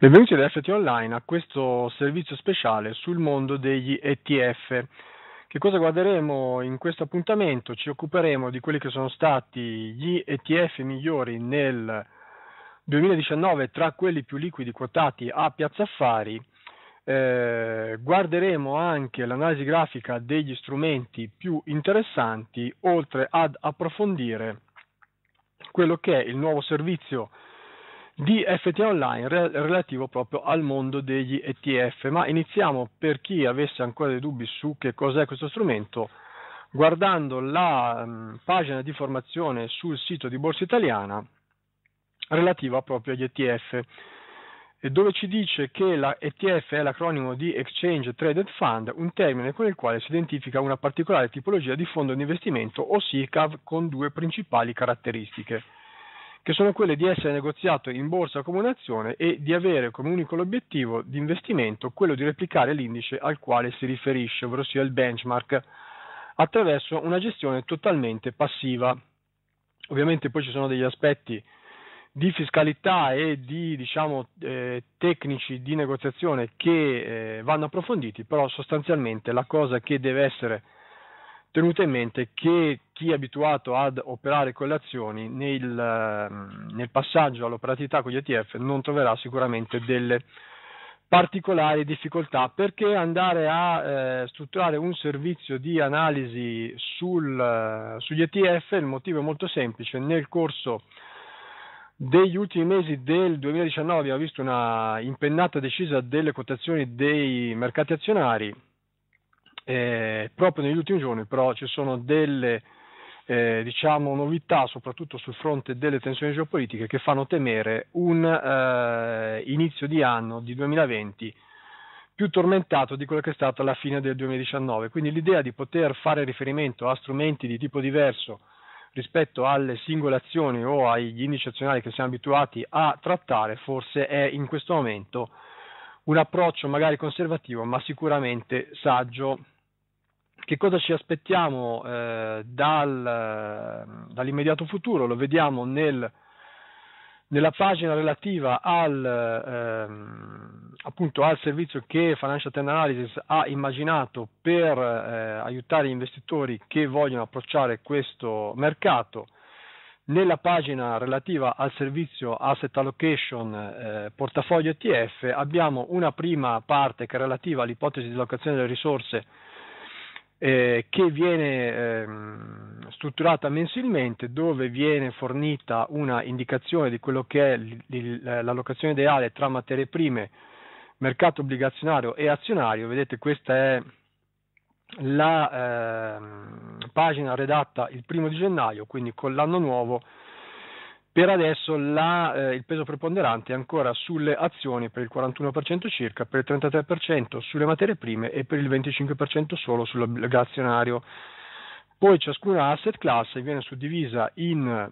Benvenuti ad FT Online a questo servizio speciale sul mondo degli ETF. Che cosa guarderemo in questo appuntamento? Ci occuperemo di quelli che sono stati gli ETF migliori nel 2019 tra quelli più liquidi quotati a Piazza Affari. Eh, guarderemo anche l'analisi grafica degli strumenti più interessanti, oltre ad approfondire quello che è il nuovo servizio di FT Online re- relativo proprio al mondo degli ETF. Ma iniziamo per chi avesse ancora dei dubbi su che cos'è questo strumento guardando la mh, mm, pagina di formazione sul sito di Borsa Italiana relativa proprio agli ETF dove ci dice che la ETF è l'acronimo di Exchange Traded Fund, un termine con il quale si identifica una particolare tipologia di fondo di investimento o SICAV con due principali caratteristiche che sono quelle di essere negoziato in borsa come un'azione e di avere come unico obiettivo di investimento quello di replicare l'indice al quale si riferisce, ovvero sia il benchmark, attraverso una gestione totalmente passiva. Ovviamente poi ci sono degli aspetti di fiscalità e di diciamo, eh, tecnici di negoziazione che eh, vanno approfonditi, però sostanzialmente la cosa che deve essere tenuto in mente che chi è abituato ad operare con le azioni nel, ehm, nel passaggio all'operatività con gli ETF non troverà sicuramente delle particolari difficoltà perché andare a eh, strutturare un servizio di analisi sul, eh, sugli ETF il motivo è molto semplice nel corso degli ultimi mesi del 2019 abbiamo visto una impennata decisa delle quotazioni dei mercati azionari eh, proprio negli ultimi giorni però ci sono delle eh, diciamo, novità soprattutto sul fronte delle tensioni geopolitiche che fanno temere un eh, inizio di anno di 2020 più tormentato di quello che è stato la fine del 2019. Quindi l'idea di poter fare riferimento a strumenti di tipo diverso rispetto alle singole azioni o agli indici azionari che siamo abituati a trattare forse è in questo momento un approccio magari conservativo ma sicuramente saggio che cosa ci aspettiamo eh, dal, dall'immediato futuro? Lo vediamo nel, nella pagina relativa al, ehm, appunto, al, servizio che Financial Trend Analysis ha immaginato per eh, aiutare gli investitori che vogliono approcciare questo mercato. Nella pagina relativa al servizio Asset Allocation eh, Portafoglio ETF abbiamo una prima parte che è relativa all'ipotesi di allocazione delle risorse eh, che viene ehm, strutturata mensilmente dove viene fornita una indicazione di quello che è l- l- l'allocazione ideale tra materie prime, mercato obbligazionario e azionario. Vedete questa è la ehm, pagina redatta il primo di gennaio, quindi con l'anno nuovo per adesso la, eh, il peso preponderante è ancora sulle azioni per il 41% circa, per il 33% sulle materie prime e per il 25% solo sull'obbligazionario. Poi ciascuna asset class viene suddivisa in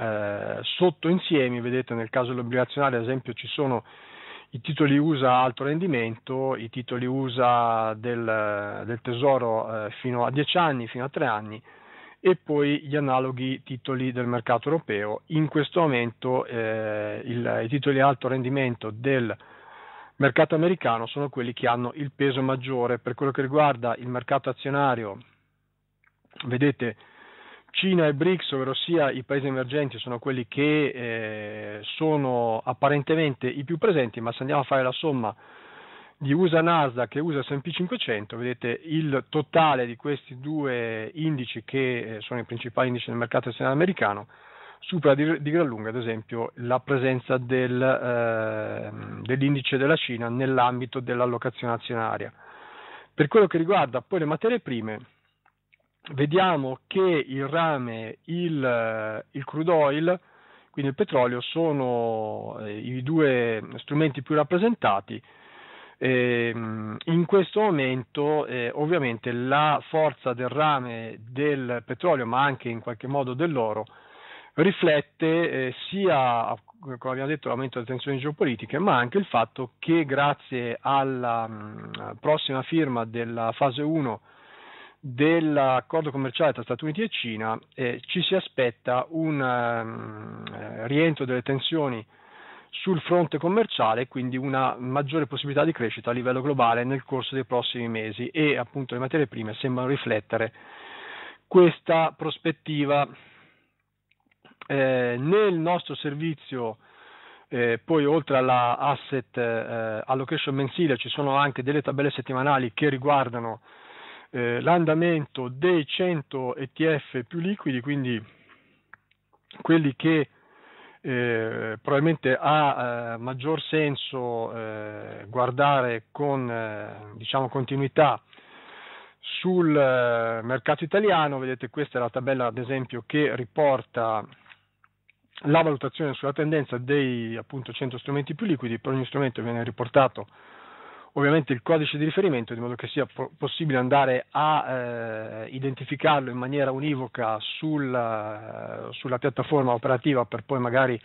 eh, sottoinsiemi, vedete nel caso dell'obbligazionario ad esempio ci sono i titoli USA a alto rendimento, i titoli USA del, del tesoro eh, fino a 10 anni, fino a 3 anni e poi gli analoghi titoli del mercato europeo. In questo momento eh, il, i titoli a alto rendimento del mercato americano sono quelli che hanno il peso maggiore. Per quello che riguarda il mercato azionario, vedete Cina e BRICS, ovvero sia i paesi emergenti, sono quelli che eh, sono apparentemente i più presenti, ma se andiamo a fare la somma di USA Nasdaq e USA S&P 500, vedete il totale di questi due indici che eh, sono i principali indici del mercato azionario americano supera di, di, gran lunga ad esempio la presenza del, eh, dell'indice della Cina nell'ambito dell'allocazione azionaria. Per quello che riguarda poi le materie prime, vediamo che il rame, il, il crude oil, quindi il petrolio, sono eh, i due strumenti più rappresentati eh, in questo momento eh, ovviamente la forza del rame del petrolio, ma anche in qualche modo dell'oro, riflette eh, sia, come abbiamo detto, l'aumento delle tensioni geopolitiche, ma anche il fatto che grazie alla mh, mm, prossima firma della fase 1 dell'accordo commerciale tra Stati Uniti e Cina eh, ci si aspetta un um, rientro delle tensioni sul fronte commerciale, quindi una maggiore possibilità di crescita a livello globale nel corso dei prossimi mesi e appunto le materie prime sembrano riflettere questa prospettiva. Eh, nel nostro servizio eh, poi oltre alla asset eh, allocation mensile ci sono anche delle tabelle settimanali che riguardano eh, l'andamento dei 100 ETF più liquidi, quindi quelli che eh, probabilmente ha eh, maggior senso eh, guardare con eh, diciamo continuità sul eh, mercato italiano, vedete questa è la tabella ad esempio che riporta la valutazione sulla tendenza dei appunto 100 strumenti più liquidi, per ogni strumento viene riportato ovviamente il codice di riferimento di modo che sia po- possibile andare a eh, identificarlo in maniera univoca sul, eh, sulla piattaforma operativa per poi magari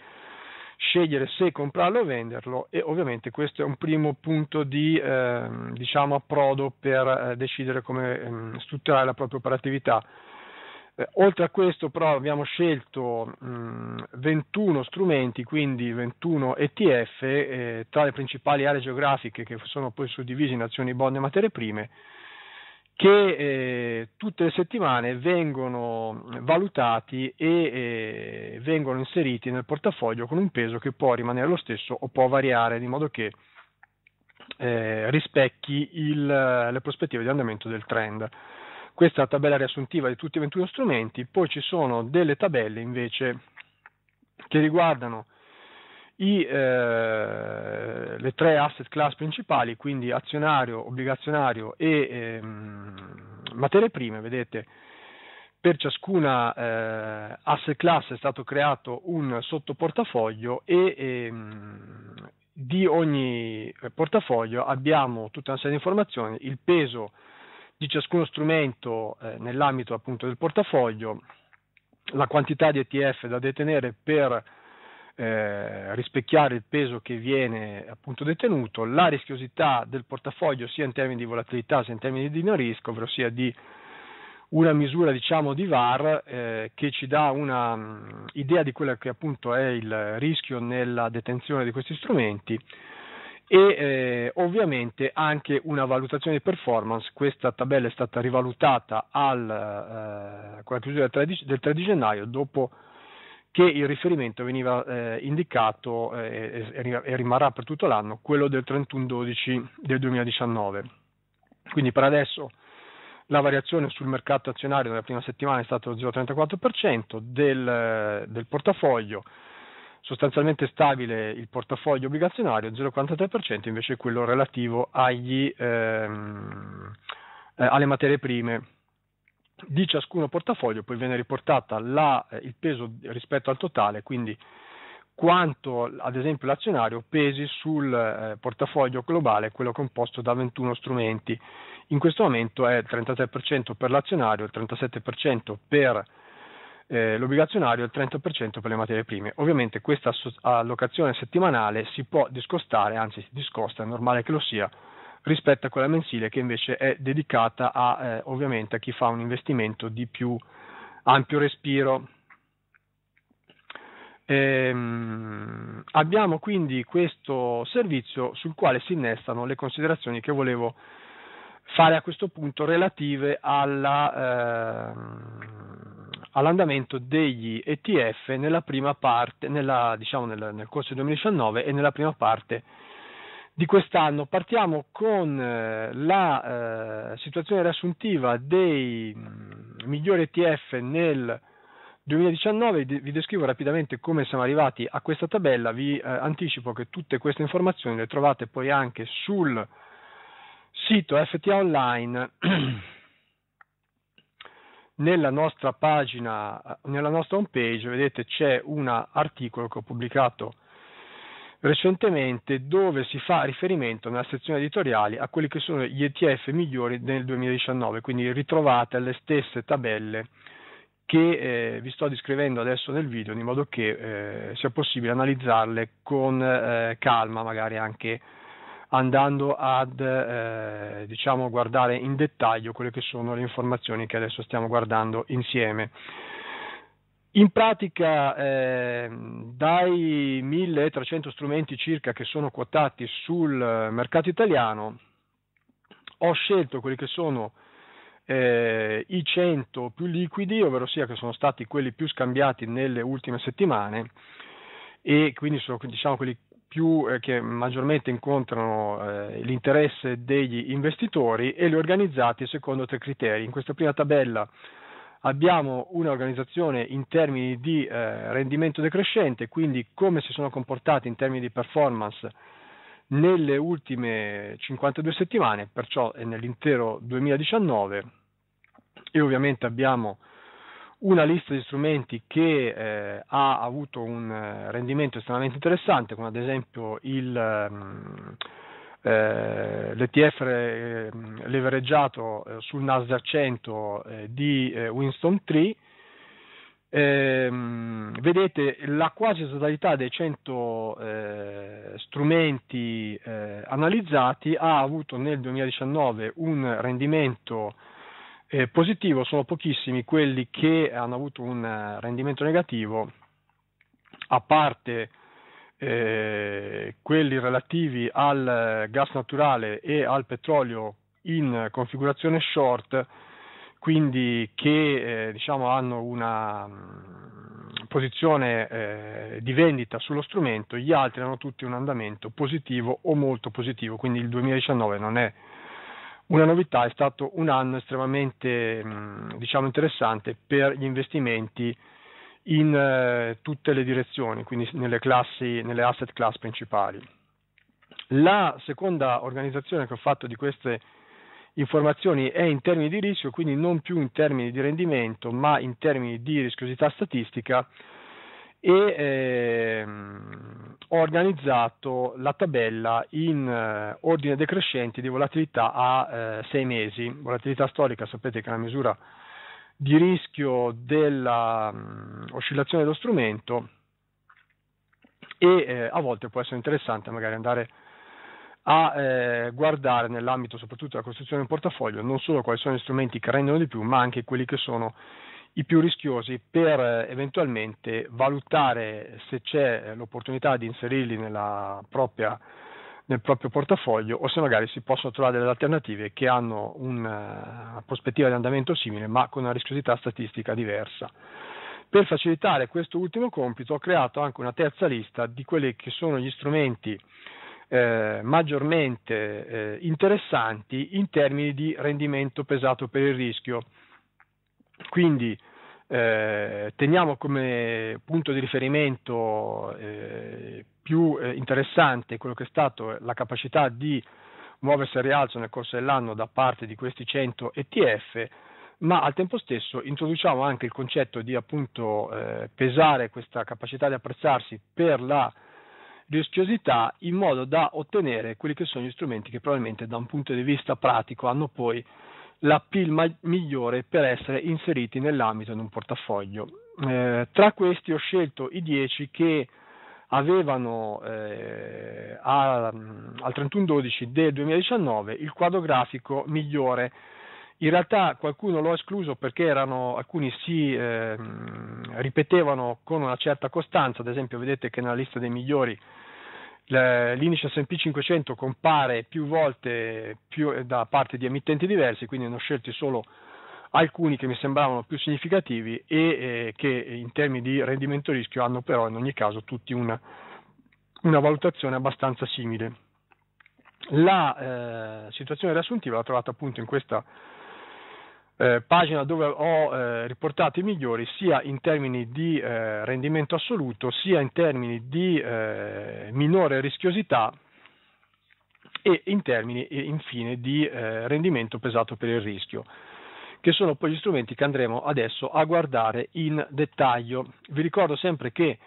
scegliere se comprarlo o venderlo e ovviamente questo è un primo punto di eh, diciamo approdo per eh, decidere come ehm, strutturare la propria operatività eh, oltre a questo però abbiamo scelto mh, 21 strumenti, quindi 21 ETF eh, tra le principali aree geografiche che sono poi suddivise in azioni, bond e materie prime, che eh, tutte le settimane vengono valutati e eh, vengono inseriti nel portafoglio con un peso che può rimanere lo stesso o può variare di modo che eh, rispecchi il, le prospettive di andamento del trend. Questa è la tabella riassuntiva di tutti i 21 strumenti, poi ci sono delle tabelle invece che riguardano i, eh, le tre asset class principali, quindi azionario, obbligazionario e eh, materie prime, vedete per ciascuna eh, asset class è stato creato un sottoportafoglio e, e ehm, di ogni portafoglio abbiamo tutta una serie di informazioni, il peso di ciascuno strumento eh, nell'ambito appunto del portafoglio, la quantità di ETF da detenere per eh, rispecchiare il peso che viene appunto detenuto, la rischiosità del portafoglio sia in termini di volatilità sia in termini di non rischio, ovvero sia di una misura diciamo di VAR eh, che ci dà una um, idea di quello che appunto è il rischio nella detenzione di questi strumenti e eh, ovviamente anche una valutazione di performance, questa tabella è stata rivalutata al, eh, con la chiusura del 13, del 3 gennaio dopo che il riferimento veniva eh, indicato eh, e, e rimarrà per tutto l'anno quello del 31-12 del 2019. Quindi per adesso la variazione sul mercato azionario nella prima settimana è stata lo 0,34% del, eh, del portafoglio, sostanzialmente stabile il portafoglio obbligazionario, 0,43% invece quello relativo agli, ehm, eh, alle materie prime. Di ciascuno portafoglio poi viene riportata la, eh, il peso rispetto al totale, quindi quanto ad esempio l'azionario pesi sul eh, portafoglio globale, quello composto da 21 strumenti. In questo momento è il 33% per l'azionario, il 37% per eh, l'obbligazionario e il 30% per le materie prime. Ovviamente questa allocazione settimanale si può discostare, anzi si discosta, è normale che lo sia, rispetto a quella mensile che invece è dedicata a, eh, ovviamente a chi fa un investimento di più ampio respiro. Ehm, abbiamo quindi questo servizio sul quale si innestano le considerazioni che volevo fare a questo punto relative alla, eh, all'andamento degli ETF nella prima parte, nella, diciamo nel, nel, corso del 2019 e nella prima parte di quest'anno. Partiamo con eh, la eh, situazione riassuntiva dei mm, migliori ETF nel 2019, vi descrivo rapidamente come siamo arrivati a questa tabella, vi eh, anticipo che tutte queste informazioni le trovate poi anche sul sito FTA Online nella nostra pagina, nella nostra home page, vedete c'è un articolo che ho pubblicato recentemente dove si fa riferimento nella sezione editoriali a quelli che sono gli ETF migliori nel 2019, quindi ritrovate le stesse tabelle che eh, vi sto descrivendo adesso nel video, in modo che eh, sia possibile analizzarle con eh, calma, magari anche andando ad eh, diciamo, guardare in dettaglio quelle che sono le informazioni che adesso stiamo guardando insieme. In pratica eh, dai 1300 strumenti circa che sono quotati sul mercato italiano ho scelto quelli che sono eh, i 100 più liquidi, ovvero sia che sono stati quelli più scambiati nelle ultime settimane e quindi sono diciamo, quelli più, eh, che maggiormente incontrano eh, l'interesse degli investitori e li organizzati secondo tre criteri. In questa prima tabella abbiamo un'organizzazione in termini di eh, rendimento decrescente, quindi come si sono comportati in termini di performance nelle ultime 52 settimane, perciò nell'intero 2019 e ovviamente abbiamo una lista di strumenti che eh, ha avuto un eh, rendimento estremamente interessante, come ad esempio il, ehm, eh, l'ETF eh, eh, sul Nasdaq 100 eh, di Winston Tree. Ehm, vedete la quasi totalità dei 100 strumenti analizzati ha avuto nel 2019 un rendimento eh, positivo sono pochissimi quelli che hanno avuto un eh, rendimento negativo, a parte eh, quelli relativi al eh, gas naturale e al petrolio in configurazione short, quindi che eh, diciamo hanno una mm, posizione eh, di vendita sullo strumento, gli altri hanno tutti un andamento positivo o molto positivo, quindi il 2019 non è una novità è stato un anno estremamente mm, diciamo, interessante per gli investimenti in eh, tutte le direzioni, quindi nelle, classi, nelle asset class principali. La seconda organizzazione che ho fatto di queste informazioni è in termini di rischio, quindi non più in termini di rendimento, ma in termini di rischiosità statistica e ehm, ho organizzato la tabella in eh, ordine decrescente di volatilità a eh, sei mesi. Volatilità storica sapete che è una misura di rischio dell'oscillazione mm, dello strumento e eh, a volte può essere interessante magari andare a eh, guardare nell'ambito soprattutto della costruzione di un portafoglio non solo quali sono gli strumenti che rendono di più, ma anche quelli che sono i più rischiosi per eh, eventualmente valutare se c'è l'opportunità di inserirli propria, nel proprio portafoglio o se magari si possono trovare delle alternative che hanno eh, una prospettiva di andamento simile ma con una rischiosità statistica diversa. Per facilitare questo ultimo compito ho creato anche una terza lista di quelli che sono gli strumenti eh, maggiormente eh, interessanti in termini di rendimento pesato per il rischio quindi eh, teniamo come punto di riferimento eh, più eh, interessante quello che è stato la capacità di muoversi al rialzo nel corso dell'anno da parte di questi 100 ETF, ma al tempo stesso introduciamo anche il concetto di appunto eh, pesare questa capacità di apprezzarsi per la rischiosità in modo da ottenere quelli che sono gli strumenti che probabilmente da un punto di vista pratico hanno poi la PIL migliore per essere inseriti nell'ambito di un portafoglio. Eh, tra questi ho scelto i 10 che avevano eh, a, mm, al 31-12 del 2019 il quadro grafico migliore. In realtà qualcuno l'ho escluso perché erano, alcuni si eh, ripetevano con una certa costanza, ad esempio vedete che nella lista dei migliori l'indice S&P 500 compare più volte più, eh, da parte di emittenti diversi, quindi ne ho scelti solo alcuni che mi sembravano più significativi e eh, che in termini di rendimento rischio hanno però in ogni caso tutti una, una valutazione abbastanza simile. La eh, situazione riassuntiva l'ho trovata appunto in questa eh, pagina dove ho eh, riportato i migliori sia in termini di eh, rendimento assoluto sia in termini di eh, minore rischiosità e in termini infine di eh, rendimento pesato per il rischio che sono poi gli strumenti che andremo adesso a guardare in dettaglio. Vi ricordo sempre che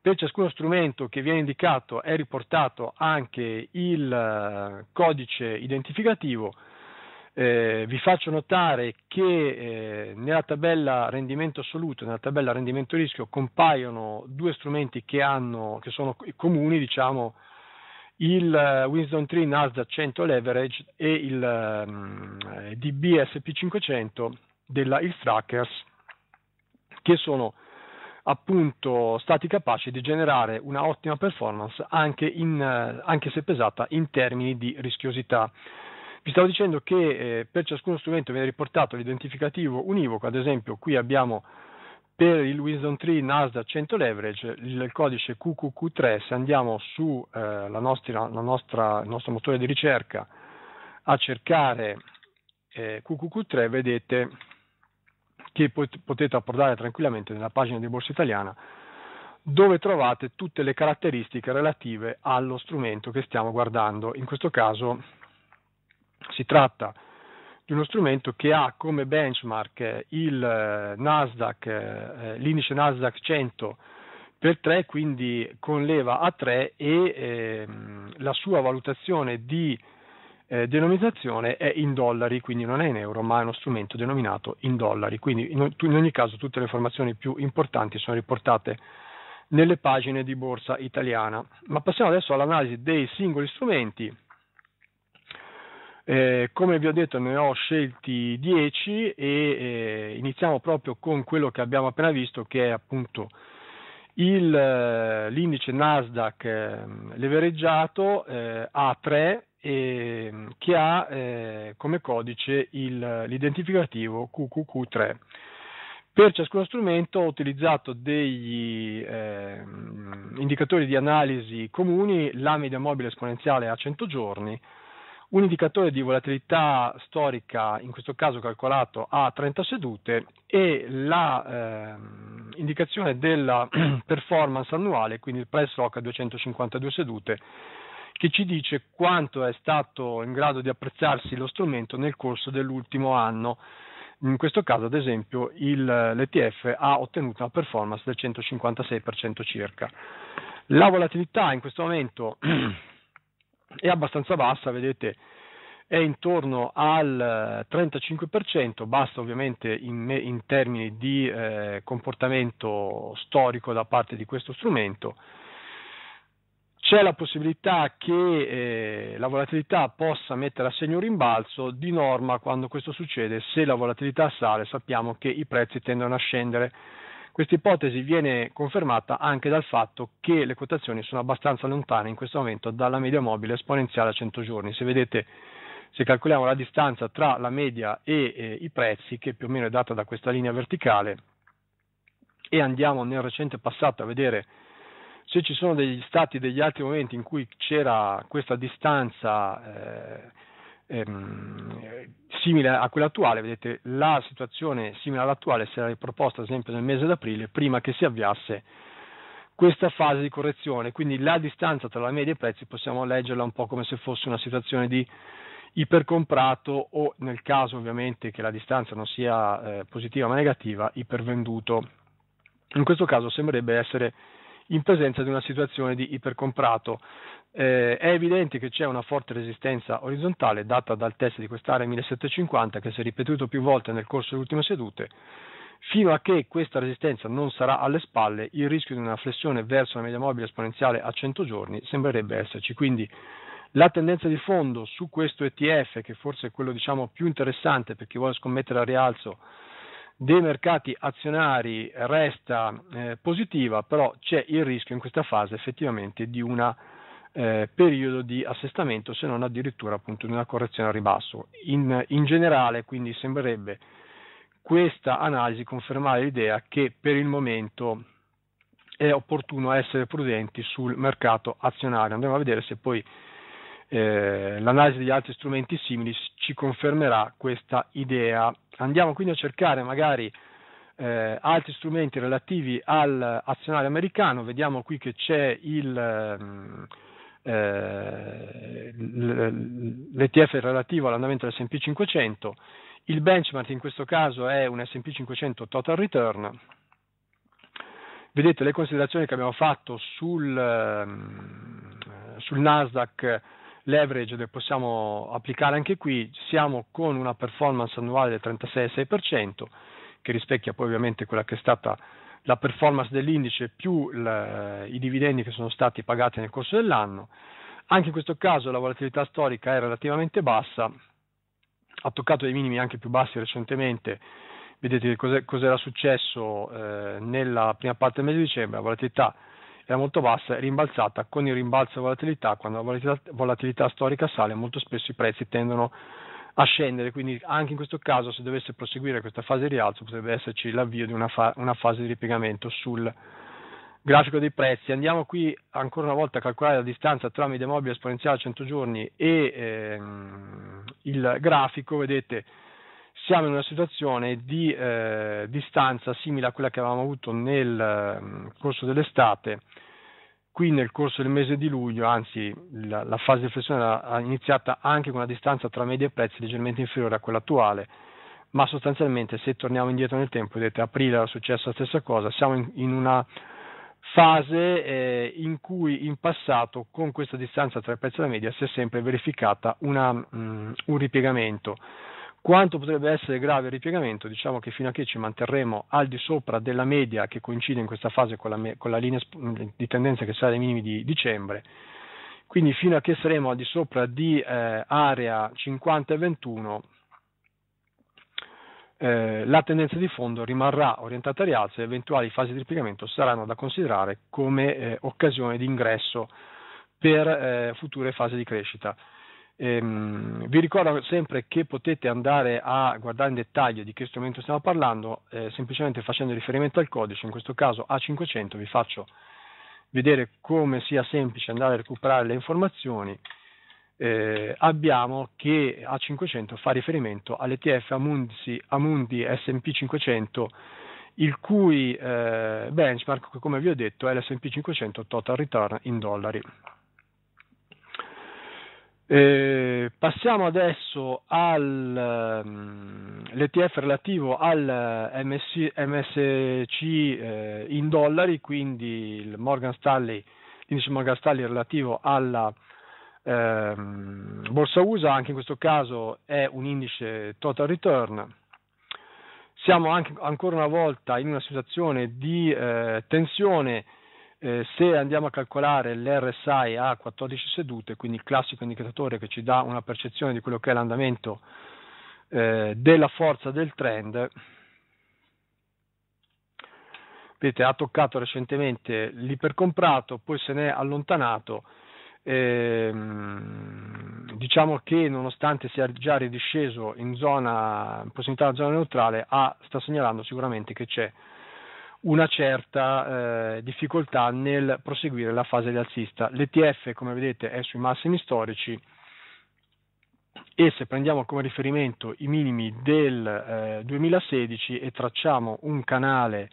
per ciascuno strumento che viene indicato è riportato anche il eh, codice identificativo eh, vi faccio notare che eh, nella tabella rendimento assoluto e nella tabella rendimento rischio compaiono due strumenti che, hanno, che sono comuni, diciamo, il eh, Winston 3 Nasdaq 100 Leverage e il um, DBSP 500 della Hills Trackers che sono appunto stati capaci di generare una ottima performance anche, in, eh, anche se pesata in termini di rischiosità. Vi stavo dicendo che eh, per ciascuno strumento viene riportato l'identificativo univoco, ad esempio qui abbiamo per il Wisdom Tree Nasdaq 100 Leverage il codice QQQ3, se andiamo sul eh, nostro motore di ricerca a cercare eh, QQQ3 vedete che pot- potete approdare tranquillamente nella pagina di Borsa Italiana dove trovate tutte le caratteristiche relative allo strumento che stiamo guardando, in questo caso si tratta di uno strumento che ha come benchmark eh, il eh, Nasdaq, eh, l'indice Nasdaq 100 per 3, quindi con leva a 3 e ehm, la sua valutazione di eh, denominazione è in dollari, quindi non è in euro, ma è uno strumento denominato in dollari. Quindi in, in ogni caso tutte le informazioni più importanti sono riportate nelle pagine di borsa italiana. Ma passiamo adesso all'analisi dei singoli strumenti eh, come vi ho detto ne ho scelti 10 e eh, iniziamo proprio con quello che abbiamo appena visto che è appunto il, eh, l'indice Nasdaq ehm, levereggiato eh, A3 ehm, che ha eh, come codice il, l'identificativo QQQ3. Per ciascuno strumento ho utilizzato degli eh, indicatori di analisi comuni, la media mobile esponenziale a 100 giorni, un indicatore di volatilità storica, in questo caso calcolato a 30 sedute, e l'indicazione ehm, eh, della performance annuale, quindi il price rock a 252 sedute, che ci dice quanto è stato in grado di apprezzarsi lo strumento nel corso dell'ultimo anno. In questo caso, ad esempio, il, l'ETF ha ottenuto una performance del 156% circa. La volatilità in questo momento è abbastanza bassa, vedete è intorno al 35%, eh, basta ovviamente in, me, in termini di eh, comportamento storico da parte di questo strumento. C'è la possibilità che eh, la volatilità possa mettere a segno un rimbalzo, di norma quando questo succede, se la volatilità sale sappiamo che i prezzi tendono a scendere questa ipotesi viene confermata anche dal fatto che le quotazioni sono abbastanza lontane in questo momento dalla media mobile esponenziale a 100 giorni. Se vedete se calcoliamo la distanza tra la media e eh, i prezzi, che più o meno è data da questa linea verticale, e andiamo nel recente passato a vedere se ci sono degli stati, degli altri momenti in cui c'era questa distanza eh, ehm, simile a quella attuale, vedete la situazione simile all'attuale si era riproposta ad esempio nel mese d'aprile prima che si avviasse questa fase di correzione, quindi la distanza tra la media e i prezzi possiamo leggerla un po' come se fosse una situazione di ipercomprato o nel caso ovviamente che la distanza non sia eh, positiva ma negativa, ipervenduto. In questo caso sembrerebbe essere in presenza di una situazione di ipercomprato eh, è evidente che c'è una forte resistenza orizzontale data dal test di quest'area 1750 che si è ripetuto più volte nel corso delle ultime sedute. Fino a che questa resistenza non sarà alle spalle, il rischio di una flessione verso la media mobile esponenziale a 100 giorni sembrerebbe esserci. Quindi la tendenza di fondo su questo ETF, che forse è quello diciamo, più interessante per chi vuole scommettere al rialzo dei mercati azionari, resta eh, positiva, però c'è il rischio in questa fase effettivamente di una eh, periodo di assestamento se non addirittura appunto di una correzione al ribasso. In, in generale quindi sembrerebbe questa analisi confermare l'idea che per il momento è opportuno essere prudenti sul mercato azionario. Andremo a vedere se poi eh, l'analisi di altri strumenti simili ci confermerà questa idea. Andiamo quindi a cercare magari eh, altri strumenti relativi all'azionario americano. Vediamo qui che c'è il... Mh, ehm, eh, l'ETF relativo all'andamento dell'S&P 500, il benchmark in questo caso è un S&P 500 total return. Vedete le considerazioni che abbiamo fatto sul, ehm, sul Nasdaq leverage le possiamo applicare anche qui, siamo con una performance annuale del 36,6% che rispecchia poi ovviamente quella che è stata la performance dell'indice più la, eh, i dividendi che sono stati pagati nel corso dell'anno. Anche in questo caso la volatilità storica è relativamente bassa, ha toccato dei minimi anche più bassi recentemente. Vedete cos'è, cos'era successo eh, nella prima parte del mese di dicembre, la volatilità era molto bassa, è rimbalzata con il rimbalzo della volatilità, quando la volatilità, volatilità storica sale molto spesso i prezzi tendono a a scendere, quindi anche in questo caso se dovesse proseguire questa fase di rialzo potrebbe esserci l'avvio di una, fa- una fase di ripiegamento sul grafico dei prezzi. Andiamo qui ancora una volta a calcolare la distanza tra media mobile esponenziale a 100 giorni e ehm, il grafico, vedete siamo in una situazione di eh, distanza simile a quella che avevamo avuto nel eh, corso dell'estate Qui nel corso del mese di luglio, anzi la, la fase di flessione ha iniziata anche con una distanza tra media e prezzi leggermente inferiore a quella attuale, ma sostanzialmente se torniamo indietro nel tempo, vedete aprile era successa la stessa cosa, siamo in, in una fase eh, in cui in passato con questa distanza tra il prezzo e la media si è sempre verificata una, mh, mm, un ripiegamento quanto potrebbe essere grave il ripiegamento? Diciamo che fino a che ci manterremo al di sopra della media che coincide in questa fase con la, me- con la linea di tendenza che sarà ai minimi di dicembre, quindi fino a che saremo al di sopra di eh, area 50 e 21, eh, la tendenza di fondo rimarrà orientata a rialzo e eventuali fasi di ripiegamento saranno da considerare come eh, occasione di ingresso per eh, future fasi di crescita. Ehm, vi ricordo sempre che potete andare a guardare in dettaglio di che strumento stiamo parlando, eh, semplicemente facendo riferimento al codice, in questo caso A500, vi faccio vedere come sia semplice andare a recuperare le informazioni. Eh, abbiamo che A500 fa riferimento all'ETF Amundi, Amundi SP 500 il cui eh, benchmark, come vi ho detto, è l'SP 500 Total Return in dollari. Eh, passiamo adesso all'ETF ehm, um, relativo al eh, MSC, MSC eh, in dollari, quindi il Morgan Stanley, l'indice Morgan Stanley relativo alla eh, borsa USA, anche in questo caso è un indice total return. Siamo anche, ancora una volta in una situazione di eh, tensione eh, se andiamo a calcolare l'RSI a 14 sedute, quindi il classico indicatore che ci dà una percezione di quello che è l'andamento eh, della forza del trend, vedete ha toccato recentemente l'ipercomprato, poi se n'è allontanato, ehm, diciamo che nonostante sia già ridisceso in, zona, in prossimità della zona neutrale, ha, sta segnalando sicuramente che c'è una certa eh, difficoltà nel proseguire la fase rialzista. L'ETF, come vedete, è sui massimi storici e se prendiamo come riferimento i minimi del eh, 2016 e tracciamo un canale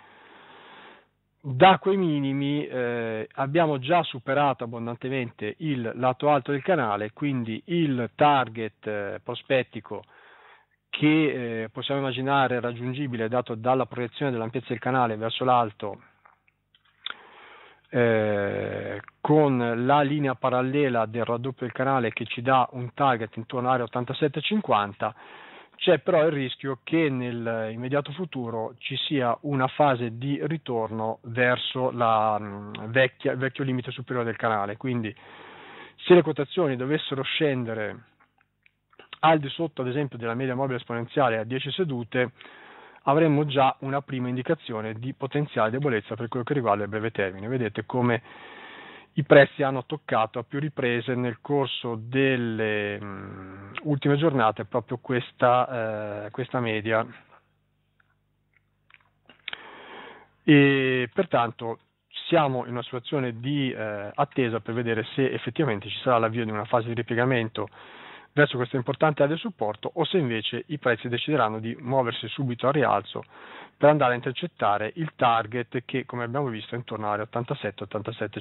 da quei minimi eh, abbiamo già superato abbondantemente il lato alto del canale, quindi il target eh, prospettico che eh, possiamo immaginare raggiungibile dato dalla proiezione dell'ampiezza del canale verso l'alto eh, con la linea parallela del raddoppio del canale che ci dà un target intorno all'area 87,50 c'è però il rischio che nell'immediato futuro ci sia una fase di ritorno verso la, mm, vecchia, il vecchio limite superiore del canale quindi se le quotazioni dovessero scendere al di sotto ad esempio della media mobile esponenziale a 10 sedute avremmo già una prima indicazione di potenziale debolezza per quello che riguarda il breve termine. Vedete come i prezzi hanno toccato a più riprese nel corso delle mh, mm, ultime giornate proprio questa, eh, questa media. E pertanto siamo in una situazione di eh, attesa per vedere se effettivamente ci sarà l'avvio di una fase di ripiegamento verso questa importante area di supporto o se invece i prezzi decideranno di muoversi subito al rialzo per andare a intercettare il target che come abbiamo visto è intorno all'area 87 87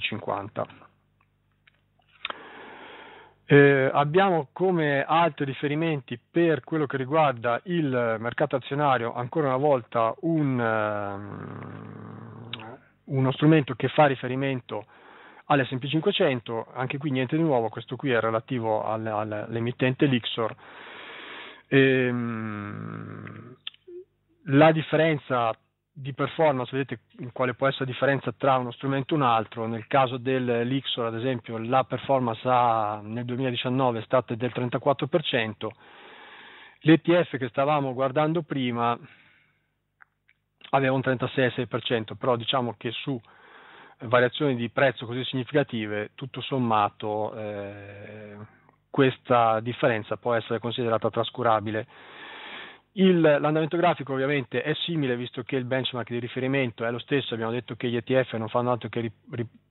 Eh, abbiamo come altri riferimenti per quello che riguarda il mercato azionario ancora una volta un, um, uno strumento che fa riferimento a alle 500, anche qui niente di nuovo, questo qui è relativo al, al, all'emittente Lixor. Ehm, la differenza di performance, vedete quale può essere la differenza tra uno strumento e un altro, nel caso dell'Ixor ad esempio la performance ha, nel 2019 è stata del 34%, l'ETF che stavamo guardando prima aveva un 36,6%, però diciamo che su variazioni di prezzo così significative, tutto sommato eh, questa differenza può essere considerata trascurabile. Il, l'andamento grafico ovviamente è simile visto che il benchmark di riferimento è lo stesso, abbiamo detto che gli ETF non fanno altro che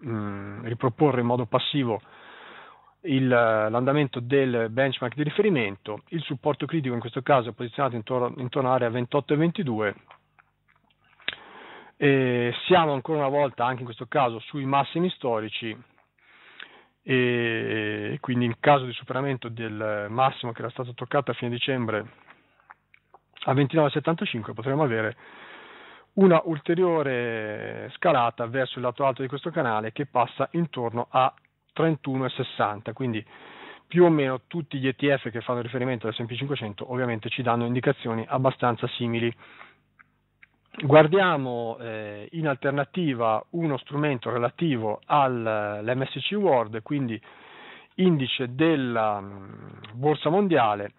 mm, riproporre in modo passivo il, l'andamento del benchmark di riferimento, il supporto critico in questo caso è posizionato intorno, intorno all'area 28 e 22 e siamo ancora una volta, anche in questo caso, sui massimi storici e quindi in caso di superamento del massimo che era stato toccato a fine dicembre a 29,75 potremmo avere una ulteriore scalata verso il lato alto di questo canale che passa intorno a 31,60 quindi più o meno tutti gli ETF che fanno riferimento al S&P 500 ovviamente ci danno indicazioni abbastanza simili Guardiamo eh, in alternativa uno strumento relativo all'MSC World, quindi indice della mm, borsa mondiale,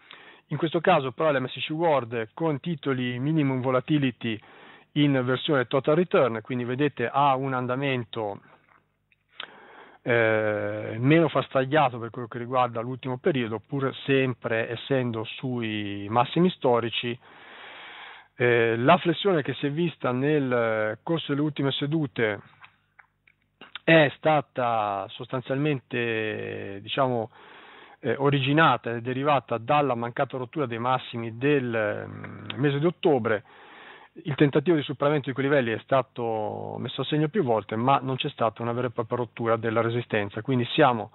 in questo caso però l'MSC World con titoli minimum volatility in versione total return, quindi vedete ha un andamento eh, meno fastagliato per quello che riguarda l'ultimo periodo, pur sempre essendo sui massimi storici eh, la flessione che si è vista nel eh, corso delle ultime sedute è stata sostanzialmente diciamo, eh, originata e derivata dalla mancata rottura dei massimi del mm, mese di ottobre. Il tentativo di superamento di quei livelli è stato messo a segno più volte, ma non c'è stata una vera e propria rottura della resistenza, quindi siamo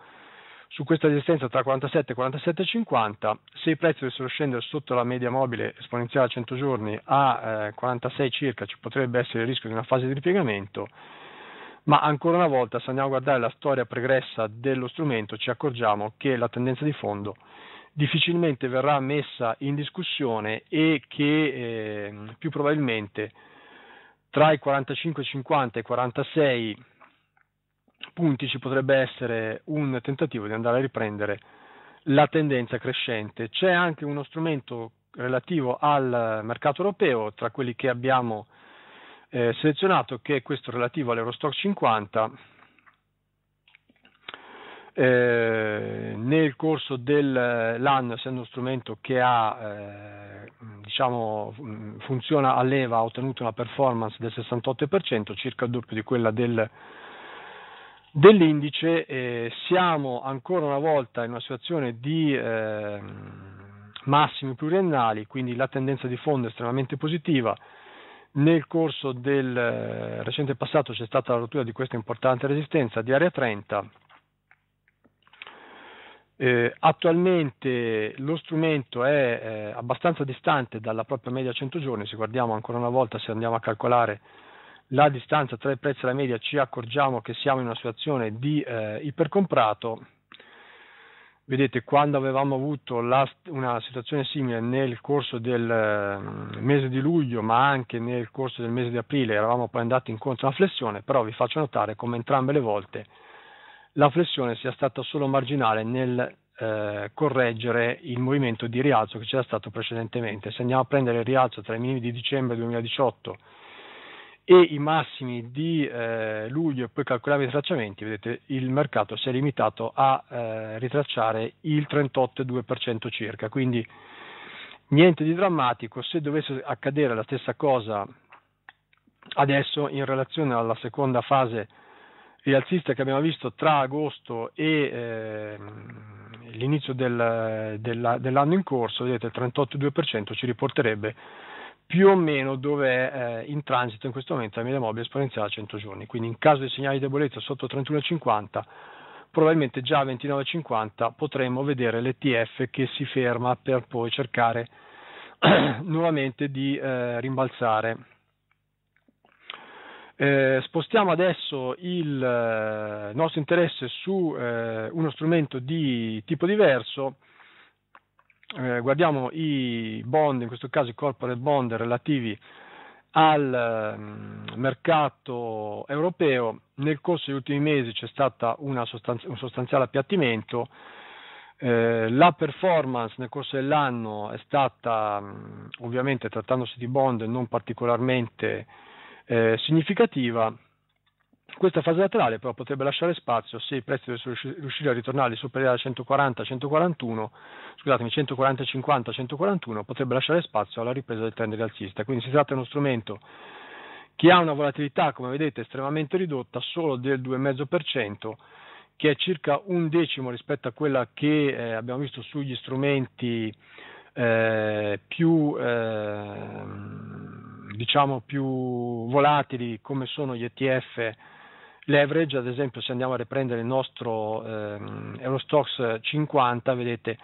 su questa resistenza tra 47 e 47,50 se i prezzi dovessero scendere sotto la media mobile esponenziale a 100 giorni a eh, 46 circa ci potrebbe essere il rischio di una fase di ripiegamento ma ancora una volta se andiamo a guardare la storia pregressa dello strumento ci accorgiamo che la tendenza di fondo difficilmente verrà messa in discussione e che eh, più probabilmente tra i 45,50 e i 46 spunti ci potrebbe essere un tentativo di andare a riprendere la tendenza crescente. C'è anche uno strumento relativo al mercato europeo tra quelli che abbiamo eh, selezionato che è questo relativo all'Eurostock 50 eh, nel corso dell'anno, eh, essendo uno strumento che ha, eh, diciamo, funziona a leva, ha ottenuto una performance del 68%, circa il doppio di quella del dell'indice eh, siamo ancora una volta in una situazione di eh, massimi pluriennali, quindi la tendenza di fondo è estremamente positiva. Nel corso del eh, recente passato c'è stata la rottura di questa importante resistenza di area 30. Eh, attualmente lo strumento è eh, abbastanza distante dalla propria media 100 giorni, se guardiamo ancora una volta, se andiamo a calcolare la distanza tra il prezzo e la media ci accorgiamo che siamo in una situazione di eh, ipercomprato. Vedete, quando avevamo avuto la, una situazione simile nel corso del mm, mese di luglio, ma anche nel corso del mese di aprile, eravamo poi andati incontro a una flessione, però vi faccio notare come entrambe le volte la flessione sia stata solo marginale nel eh, correggere il movimento di rialzo che c'era stato precedentemente. Se andiamo a prendere il rialzo tra i minimi di dicembre 2018 e i massimi di eh, luglio e poi calcolare i tracciamenti, vedete il mercato si è limitato a eh, ritracciare il 38,2% circa, quindi niente di drammatico, se dovesse accadere la stessa cosa adesso in relazione alla seconda fase rialzista che abbiamo visto tra agosto e eh, l'inizio del, della, dell'anno in corso, vedete il 38,2% ci riporterebbe più o meno dove è eh, in transito in questo momento la media mobile esponenziale a 100 giorni. Quindi in caso di segnali di debolezza sotto 31,50, probabilmente già a 29,50 potremmo vedere l'ETF che si ferma per poi cercare nuovamente di eh, rimbalzare. Eh, spostiamo adesso il eh, nostro interesse su eh, uno strumento di tipo diverso eh, guardiamo i bond, in questo caso i corporate bond relativi al ehm, mercato europeo, nel corso degli ultimi mesi c'è stato sostanzi- un sostanziale appiattimento, eh, la performance nel corso dell'anno è stata mm, ovviamente trattandosi di bond non particolarmente eh, significativa questa fase laterale però potrebbe lasciare spazio se i prezzi dovessero riuscire a ritornare superiori a 140, 141, scusatemi, 140, 50, 141, potrebbe lasciare spazio alla ripresa del trend rialzista. Quindi si tratta di uno strumento che ha una volatilità, come vedete, estremamente ridotta, solo del 2,5%, che è circa un decimo rispetto a quella che eh, abbiamo visto sugli strumenti eh, più... Eh, diciamo più volatili come sono gli ETF Leverage, ad esempio, se andiamo a riprendere il nostro ehm, Eurostox 50, vedete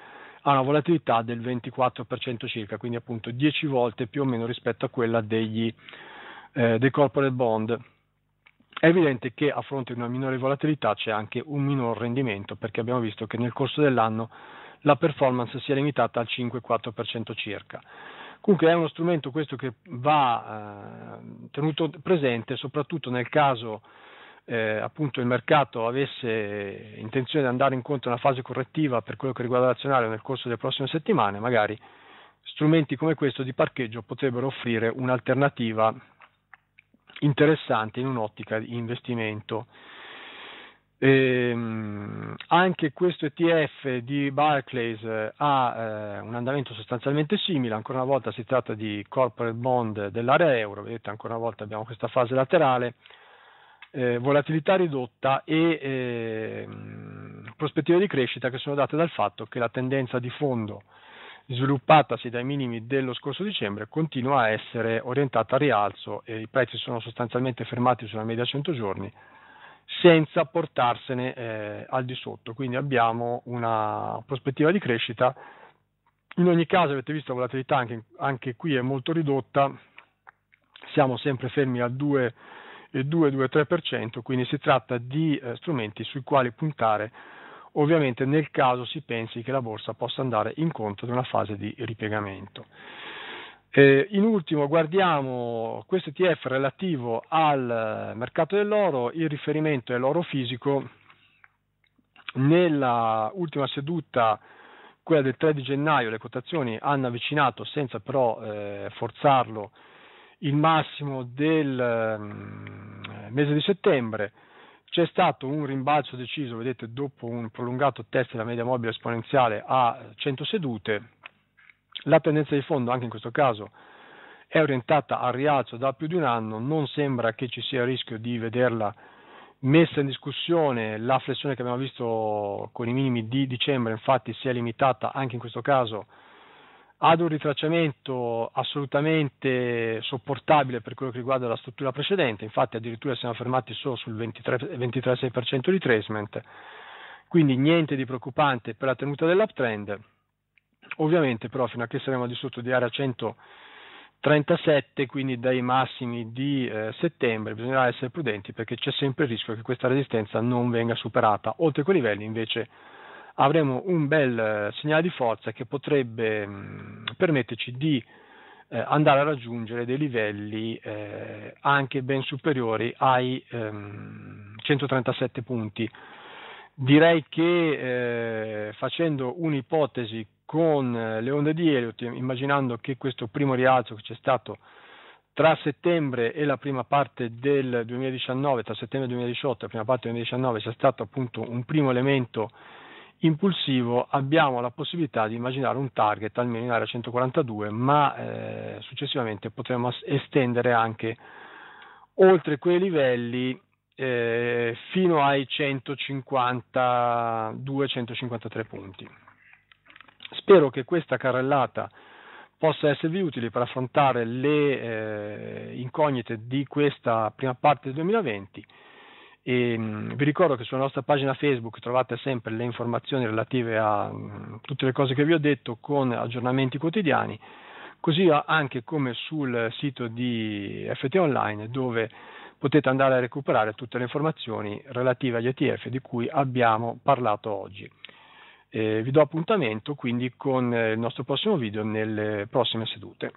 ha una volatilità del 24% circa, quindi appunto 10 volte più o meno rispetto a quella degli, eh, dei corporate bond. È evidente che a fronte di una minore volatilità c'è anche un minor rendimento, perché abbiamo visto che nel corso dell'anno la performance si è limitata al 5-4% circa. Comunque è uno strumento questo che va eh, tenuto presente soprattutto nel caso eh, appunto il mercato avesse intenzione di andare incontro a una fase correttiva per quello che riguarda l'azionario nel corso delle prossime settimane, magari strumenti come questo di parcheggio potrebbero offrire un'alternativa interessante in un'ottica di investimento. Ehm, anche questo ETF di Barclays eh, ha eh, un andamento sostanzialmente simile, ancora una volta si tratta di corporate bond dell'area euro, vedete ancora una volta abbiamo questa fase laterale, eh, volatilità ridotta e eh, prospettive di crescita che sono date dal fatto che la tendenza di fondo sviluppatasi dai minimi dello scorso dicembre continua a essere orientata al rialzo e i prezzi sono sostanzialmente fermati sulla media 100 giorni senza portarsene eh, al di sotto, quindi abbiamo una prospettiva di crescita. In ogni caso avete visto la volatilità anche, anche qui è molto ridotta, siamo sempre fermi a 2 2-2-3%, quindi si tratta di eh, strumenti sui quali puntare ovviamente nel caso si pensi che la borsa possa andare incontro ad una fase di ripiegamento. Eh, in ultimo guardiamo questo ETF relativo al eh, mercato dell'oro, il riferimento è l'oro fisico. Nella ultima seduta, quella del 3 di gennaio, le quotazioni hanno avvicinato senza però eh, forzarlo il massimo del ehm, mese di settembre c'è stato un rimbalzo deciso, vedete, dopo un prolungato test della media mobile esponenziale a 100 sedute, la tendenza di fondo anche in questo caso è orientata al rialzo da più di un anno, non sembra che ci sia il rischio di vederla messa in discussione, la flessione che abbiamo visto con i minimi di dicembre infatti si è limitata anche in questo caso ad un ritracciamento assolutamente sopportabile per quello che riguarda la struttura precedente, infatti addirittura siamo fermati solo sul 23,6% di retracement, quindi niente di preoccupante per la tenuta dell'uptrend, ovviamente però fino a che saremo di sotto di area 137, quindi dai massimi di eh, settembre, bisognerà essere prudenti perché c'è sempre il rischio che questa resistenza non venga superata, oltre quei livelli invece avremo un bel eh, segnale di forza che potrebbe mm, permetterci di eh, andare a raggiungere dei livelli eh, anche ben superiori ai ehm, 137 punti. Direi che eh, facendo un'ipotesi con eh, le onde di Elliott, immaginando che questo primo rialzo che c'è stato tra settembre e la prima parte del 2019, tra settembre 2018 e la prima parte del 2019 sia stato appunto un primo elemento impulsivo abbiamo la possibilità di immaginare un target almeno in area 142, ma eh, successivamente potremo estendere anche oltre quei livelli eh, fino ai 152-153 punti. Spero che questa carrellata possa esservi utile per affrontare le eh, incognite di questa prima parte del 2020 e, mh, mm, vi ricordo che sulla nostra pagina Facebook trovate sempre le informazioni relative a mh, mm, tutte le cose che vi ho detto con aggiornamenti quotidiani, così anche come sul sito di FT Online dove potete andare a recuperare tutte le informazioni relative agli ETF di cui abbiamo parlato oggi. Eh, vi do appuntamento quindi con il nostro prossimo video nelle prossime sedute.